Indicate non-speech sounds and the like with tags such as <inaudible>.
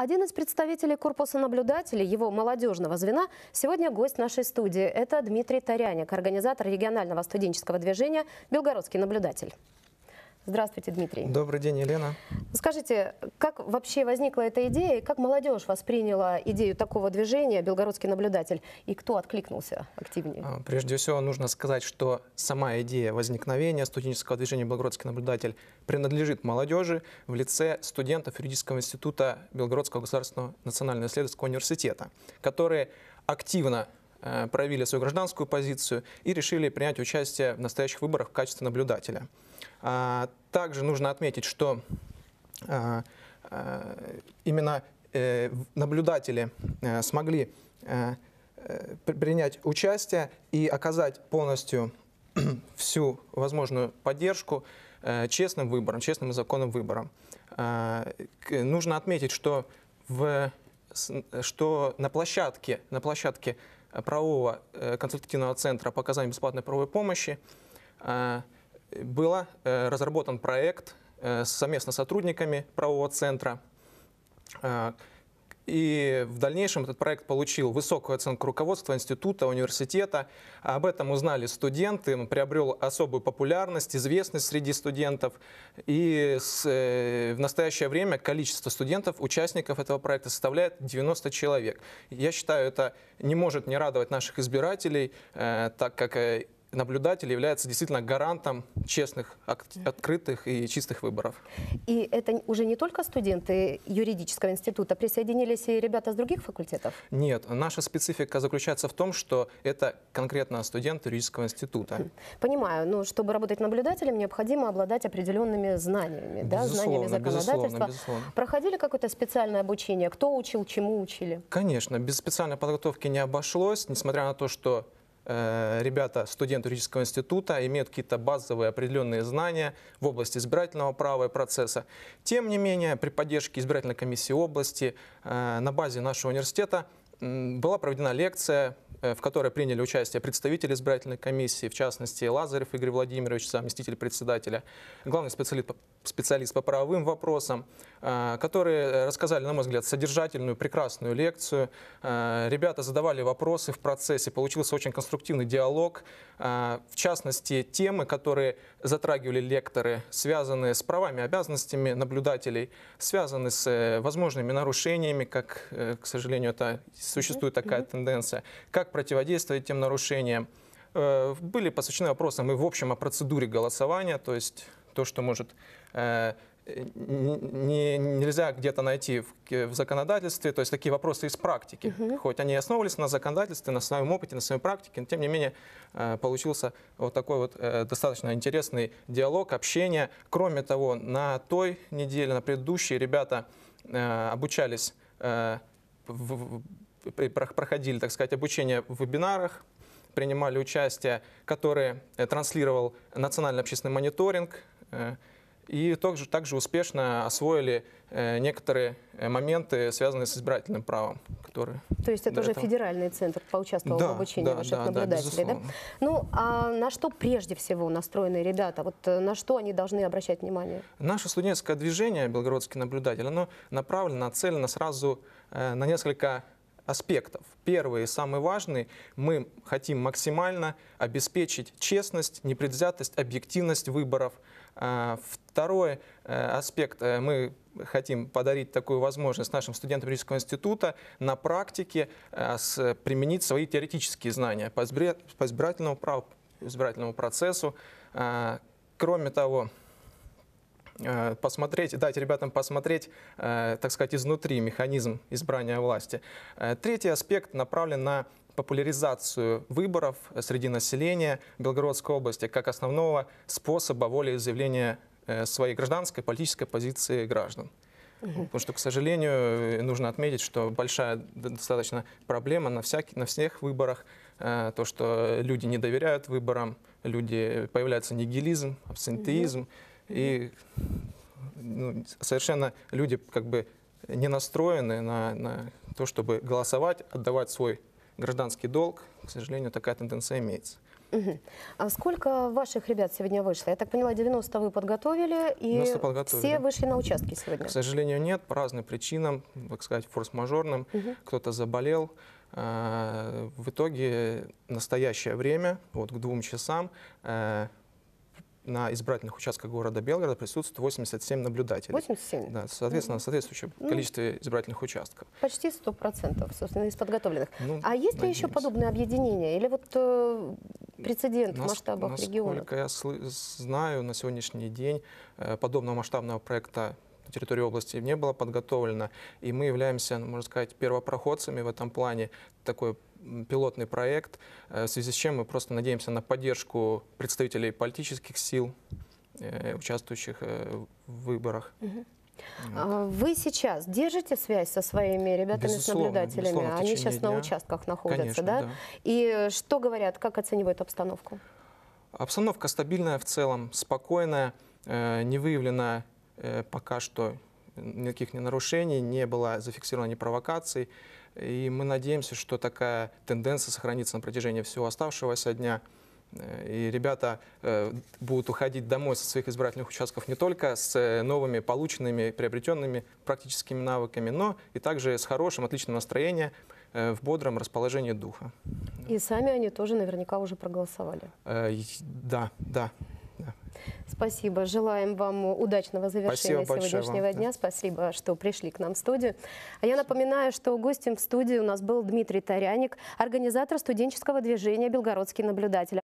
Один из представителей корпуса наблюдателей, его молодежного звена, сегодня гость нашей студии. Это Дмитрий Таряник, организатор регионального студенческого движения «Белгородский наблюдатель». Здравствуйте, Дмитрий. Добрый день, Елена. Скажите, как вообще возникла эта идея, и как молодежь восприняла идею такого движения «Белгородский наблюдатель», и кто откликнулся активнее? А, прежде всего, нужно сказать, что сама идея возникновения студенческого движения «Белгородский наблюдатель» принадлежит молодежи в лице студентов Юридического института Белгородского государственного национального исследовательского университета, которые активно э, проявили свою гражданскую позицию и решили принять участие в настоящих выборах в качестве наблюдателя. А, также нужно отметить, что а, а, именно э, наблюдатели э, смогли э, принять участие и оказать полностью <clears throat> всю возможную поддержку честным выборам, честным и законным выборам. А, нужно отметить, что, в, что на, площадке, на площадке правового консультативного центра по оказанию бесплатной правовой помощи был разработан проект Э, совместно с сотрудниками правового центра. Э, и в дальнейшем этот проект получил высокую оценку руководства института, университета. Об этом узнали студенты, он приобрел особую популярность, известность среди студентов. И с, э, в настоящее время количество студентов, участников этого проекта составляет 90 человек. Я считаю, это не может не радовать наших избирателей, э, так как э, наблюдатель является действительно гарантом честных, открытых и чистых выборов. И это уже не только студенты юридического института, присоединились и ребята с других факультетов? Нет, наша специфика заключается в том, что это конкретно студенты юридического института. Хм. Понимаю, но чтобы работать наблюдателем, необходимо обладать определенными знаниями, безусловно, да, знаниями законодательства. Безусловно, безусловно. Проходили какое-то специальное обучение? Кто учил, чему учили? Конечно, без специальной подготовки не обошлось, несмотря на то, что Э, ребята, студенты юридического института, имеют какие-то базовые определенные знания в области избирательного права и процесса. Тем не менее, при поддержке избирательной комиссии области э, на базе нашего университета была проведена лекция, э, в которой приняли участие представители избирательной комиссии, в частности Лазарев Игорь Владимирович, заместитель председателя, главный специалист специалист по правовым вопросам, э, которые рассказали, на мой взгляд, содержательную, прекрасную лекцию. Э, ребята задавали вопросы в процессе, получился очень конструктивный диалог. Э, в частности, темы, которые затрагивали лекторы, связаны с правами, обязанностями наблюдателей, связаны с возможными нарушениями, как, к сожалению, это, существует такая тенденция, как противодействовать этим нарушениям. Были посвящены вопросам и в общем о процедуре голосования, то есть то, что может э, не, нельзя где-то найти в, в законодательстве, то есть такие вопросы из практики. Угу. Хоть они основывались на законодательстве, на своем опыте, на своей практике, но тем не менее э, получился вот такой вот э, достаточно интересный диалог, общение. Кроме того, на той неделе, на предыдущей ребята обучались, проходили, так сказать, обучение в вебинарах, принимали участие, которые транслировал Национальный общественный мониторинг, Э, и также, также успешно освоили э, некоторые э, моменты, связанные с избирательным правом. Которые То есть это уже этого... федеральный центр поучаствовал да, в обучении да, ваших да, наблюдателей. Да, да? Ну, а на что прежде всего настроены ребята? Вот на что они должны обращать внимание? Наше студенческое движение «Белгородский наблюдатель», оно направлено, нацелено сразу на несколько аспектов. Первый и самый важный, мы хотим максимально обеспечить честность, непредвзятость, объективность выборов – а, второй э, аспект. Э, мы хотим подарить такую возможность нашим студентам юридического института на практике э, применить свои теоретические знания по избирательному праву, избирательному процессу. А, кроме того, посмотреть, дать ребятам посмотреть, так сказать, изнутри механизм избрания власти. Третий аспект направлен на популяризацию выборов э, среди населения Белгородской области как основного способа волеизъявления э, своей гражданской политической позиции граждан. Потому что, к сожалению, э, нужно отметить, что большая достаточно проблема на, всяких, на всех выборах, то, что люди не доверяют выборам, люди, появляется нигилизм, абсентеизм, и ну, совершенно люди как бы не настроены на, на то, чтобы голосовать, отдавать свой гражданский долг, к сожалению, такая тенденция имеется. Угу. А сколько ваших ребят сегодня вышло? Я так поняла, 90 вы подготовили, и подготовили. все вышли на участки сегодня? К сожалению, нет, по разным причинам, так сказать, форс-мажорным. Угу. Кто-то заболел. Э, в итоге в настоящее время, вот к двум часам, э, на избирательных участках города Белгорода присутствует 87 наблюдателей. 87? Да, соответственно, угу. соответствующее ну, количество избирательных участков. Почти 100%, собственно, из подготовленных. Ну, а есть надеемся. ли еще подобные объединения? Или вот э, прецедент Нас, в масштабах насколько региона? Насколько я знаю, на сегодняшний день э, подобного масштабного проекта на территории области не было подготовлено. И мы являемся, ну, можно сказать, первопроходцами в этом плане. Такое пилотный проект, э, в связи с чем мы просто надеемся на поддержку представителей политических сил, э, участвующих э, в выборах. Вот. А вы сейчас держите связь со своими ребятами-наблюдателями? Они сейчас дня. на участках находятся, Конечно, да? да? И что говорят, как оценивают обстановку? Обстановка стабильная в целом, спокойная, не выявлено пока что никаких нарушений, не было зафиксировано ни провокаций. И мы надеемся, что такая тенденция сохранится на протяжении всего оставшегося дня. Э, и ребята э, будут уходить домой со своих избирательных участков не только с э, новыми полученными, приобретенными практическими навыками, но и также с хорошим, отличным настроением, в бодром расположении духа. И сами они тоже наверняка уже проголосовали. Да, да. Спасибо. Желаем вам удачного завершения Спасибо сегодняшнего вам. дня. Спасибо, что пришли к нам в студию. А я напоминаю, что гостем в студии у нас был Дмитрий Таряник, организатор студенческого движения «Белгородский наблюдатель».